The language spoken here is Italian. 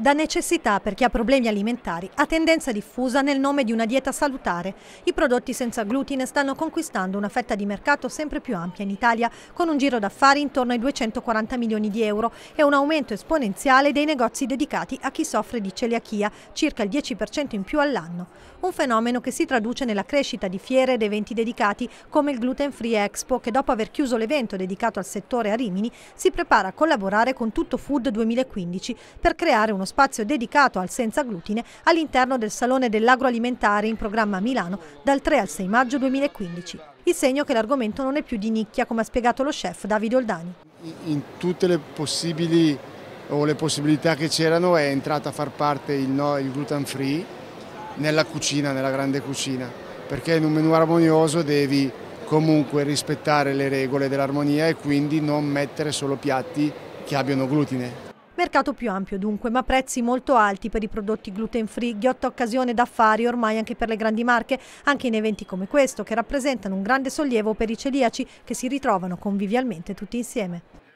Da necessità per chi ha problemi alimentari a tendenza diffusa nel nome di una dieta salutare. I prodotti senza glutine stanno conquistando una fetta di mercato sempre più ampia in Italia, con un giro d'affari intorno ai 240 milioni di euro e un aumento esponenziale dei negozi dedicati a chi soffre di celiachia, circa il 10% in più all'anno. Un fenomeno che si traduce nella crescita di fiere ed eventi dedicati, come il Gluten Free Expo, che dopo aver chiuso l'evento dedicato al settore a Rimini, si prepara a collaborare con Tutto Food 2015 per creare uno spazio dedicato al senza glutine all'interno del Salone dell'Agroalimentare in programma a Milano dal 3 al 6 maggio 2015. Il segno che l'argomento non è più di nicchia, come ha spiegato lo chef Davide Oldani. In tutte le possibili o le possibilità che c'erano è entrato a far parte il, no, il gluten free nella cucina, nella grande cucina, perché in un menù armonioso devi comunque rispettare le regole dell'armonia e quindi non mettere solo piatti che abbiano glutine. Mercato più ampio dunque, ma prezzi molto alti per i prodotti gluten free, ghiotta occasione d'affari ormai anche per le grandi marche, anche in eventi come questo che rappresentano un grande sollievo per i celiaci che si ritrovano convivialmente tutti insieme.